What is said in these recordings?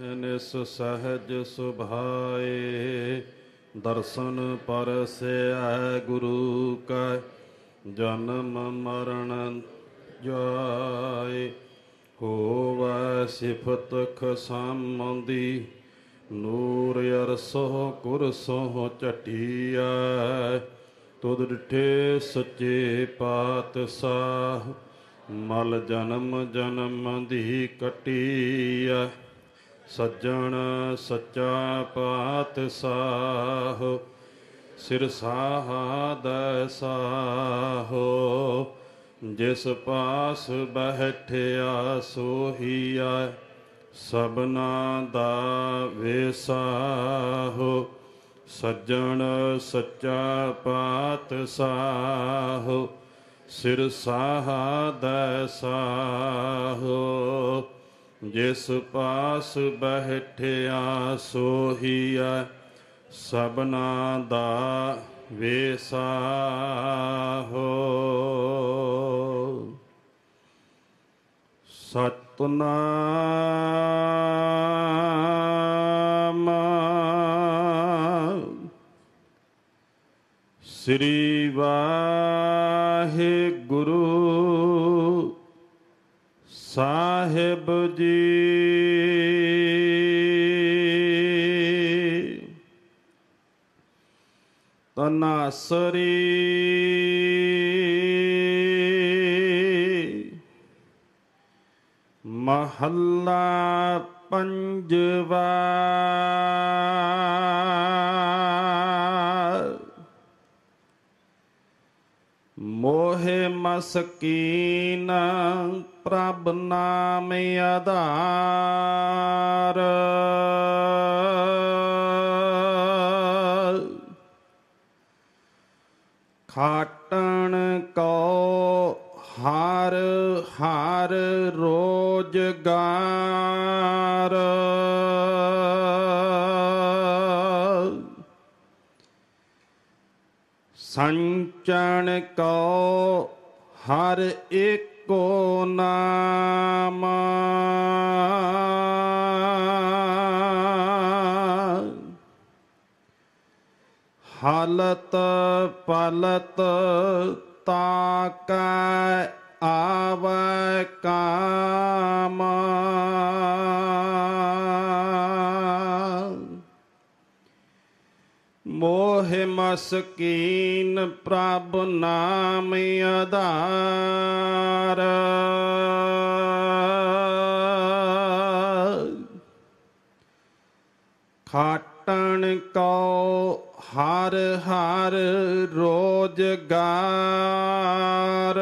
ਜਿਨਿਸ ਸਹਜ ਸੁਭਾਏ ਦਰਸ਼ਨ ਪਰਸੈ ਗੁਰੂ ਕਾ ਜਨਮ ਮਰਨ ਜਾਏ ਹੋਵੈ ਸਿਫਤ ਖਸਮੰਦੀ ਨੂਰ ਅਰਸੋ ਕੁਰਸੋ ਚਟਿਆ ਤੁਧ ਡਿਠੇ ਸੱਚੇ ਪਾਤਸ਼ਾਹ ਮਲ ਜਨਮ ਜਨਮ ਦੀ ਕਟਿਆ ਸੱਜਣ ਸੱਚਾ ਪਾਤਸ਼ਾਹ ਸਿਰ ਸਾਹਾ ਦਸਾਹੋ ਜਿਸ ਪਾਸ ਬਹਿਠਿਆ ਸੋਹੀਆ ਸਭਨਾ ਦਾ ਵੇਸਾਹੋ ਸੱਜਣ ਸੱਚਾ ਪਾਤਸ਼ਾਹ ਸਿਰ ਸਾਹਾ ਦਸਾਹੋ ਜਿਸ ਪਾਸ ਬਹਿਠਿਆ ਸੋਹੀਐ ਸਬਨਾ ਦਾ ਵੇਸਾ ਹੋ ਸਤਨਾਮ ਸ੍ਰੀ ਵਾਹਿਗੁਰੂ ਸਾਹਿਬ ਜੀ ਸਰੀ ਮਹੱਲਾ ਪੰਜਵਾ ਮੋਹਿ ਮਸਕੀਨ ਪ੍ਰਭ ਨਾਮ ਆਧਾਰ ਖਾਟਣ ਕੋ ਹਰ ਹਰ ਗਾਰ ਸੰਚਣ ਕੋ ਹਰ ਏਕੋ ਨਾਮ ਹਲਤ ਪਲਤ ਤਾਕ ਆਵ ਕਾਮਾ ਮੋਹ ਮਸਕੀਨ ਪ੍ਰਭ ਨਾਮ ਅਧਾਰ ਖਾਟਣ ਕੋ ਹਰ ਹਰ ਰੋਜ ਰੋਜਗਾਰ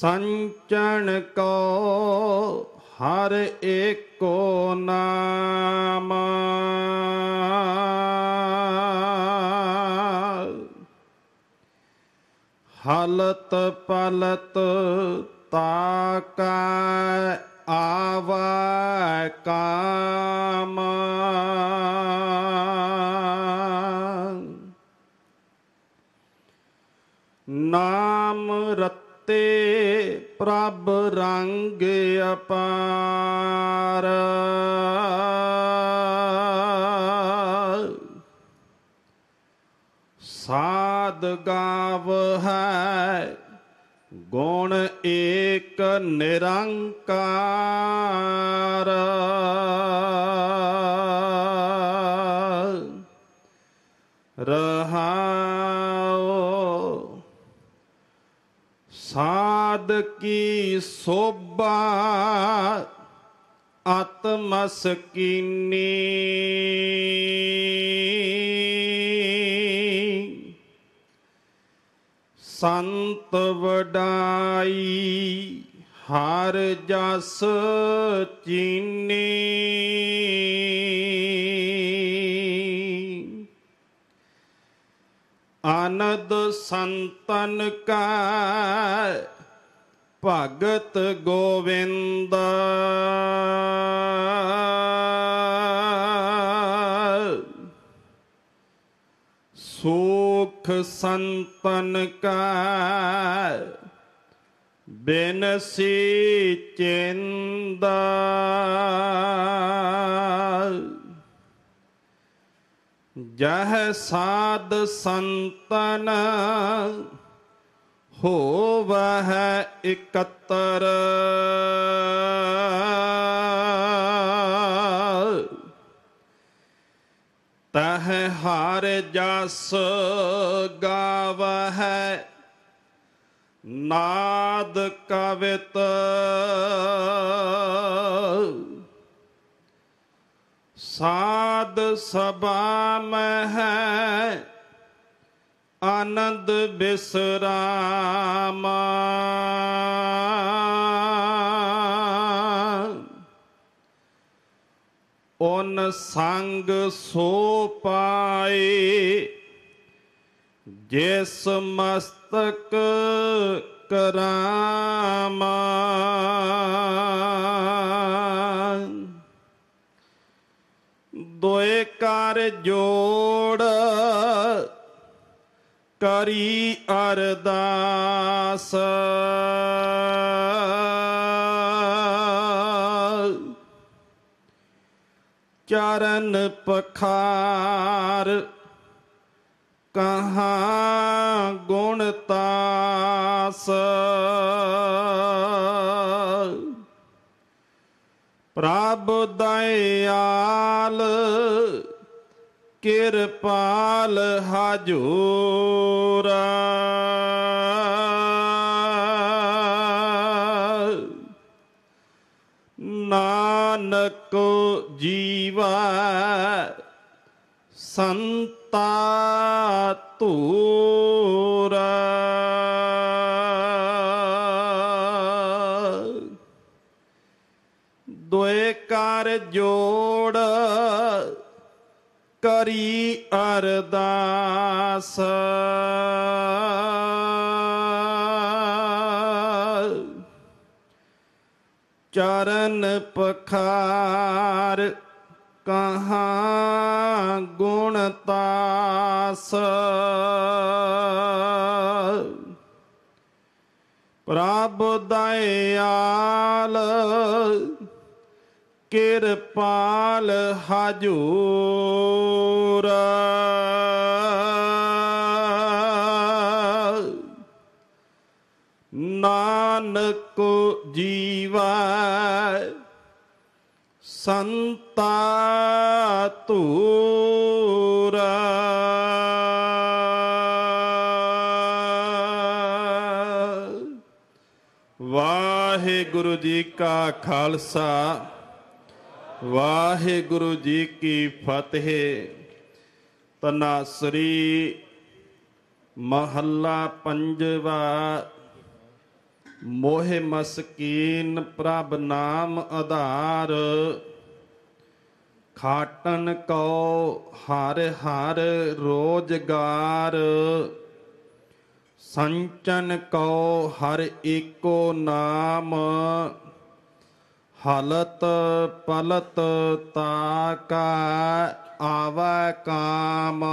ਸੰਚਣ ਕੋ ਹਰ ਏਕੋ ਨਾਮ ਹਲਤ ਪਲਤ ਤਾਕਾ ਆਵਾ ਕਾਮ ਨਾਮ ਰਤੇ ਪ੍ਰਭ ਰੰਗ ਅਪਾਰ ਸਾਧ ਗਾਵ ਹੈ ਗੁਣ ਏਕ ਨਿਰੰਕਾਰ ਕੀ ਸੋਭਾ ਆਤਮਸ ਕੀਨੀ ਸੰਤ ਵਡਾਈ ਹਰ ਜਸ ਚੀਨੀ ਅਨਦ ਸੰਤਨ ਕਾ ਭਗਤ ਗੋਵਿੰਦ ਸੁਖ ਸੰਤਨ ਕਾ ਬਿਨਸੀ ਚਿੰਦਾ ਜਹ ਸਾਧ ਸੰਤਨ ਹੋਵਹਿ ਇਕਤਰ ਤਹ ਹਾਰ ਜਸ ਗਾਵਹਿ ਨਾਦ ਕਵਿਤ ਸਾਧ ਸਬਾਮ ਮਹਿ ਆਨੰਦ ਬਿਸਰਾਮ ਓਨ ਸੰਗ ਸੋ ਪਾਏ ਜਿਸ ਮਸਤਕ ਕਰਾਮਾ ਦੋਏ ਕਰ ਜੋੜ ਕਰੀ ਅਰਦਾਸ ਚਰਨ ਪਖਾਰ ਕਹਾ ਗੁਣ ਤਾਸ ਪ੍ਰਭ ਦਇਆਲ ਕਿਰਪਾਲ ਹਜੂਰਾ ਨਾਨਕ ਜੀਵਾ ਸੰਤਾ ਤੂਰਾ ਦੁਇ ਕਰ ਜੋੜ ਕਰੀ ਅਰਦਾਸ ਚਰਨ ਪਖਾਰ ਕਹਾ ਗੁਣ ਤਾਸ ਪ੍ਰਭ ਦਇਆਲ ਕਿਰਪਾਲ ਹਜੂਰ ਨਾਨਕ ਜੀਵਾ ਸੰਤਾ ਤੂਰਾ ਵਾਹਿਗੁਰੂ ਜੀ ਕਾ ਖਾਲਸਾ ਵਾਹਿਗੁਰੂ ਜੀ ਕੀ ਫਤਿਹ ਸ੍ਰੀ ਮਹੱਲਾ ਪੰਜਵਾ ਮੋਹਿ ਮਸਕੀਨ ਪ੍ਰਭ ਨਾਮ ਆਧਾਰ ਖਾਟਨ ਕਉ ਹਰ ਹਰ ਰੋਜਗਾਰ ਸੰਚਨ ਕਉ ਹਰ ਏਕੋ ਨਾਮ ਹਲਤ ਪਲਤ ਤਾਕਾ ਆਵਾ ਕਾਮ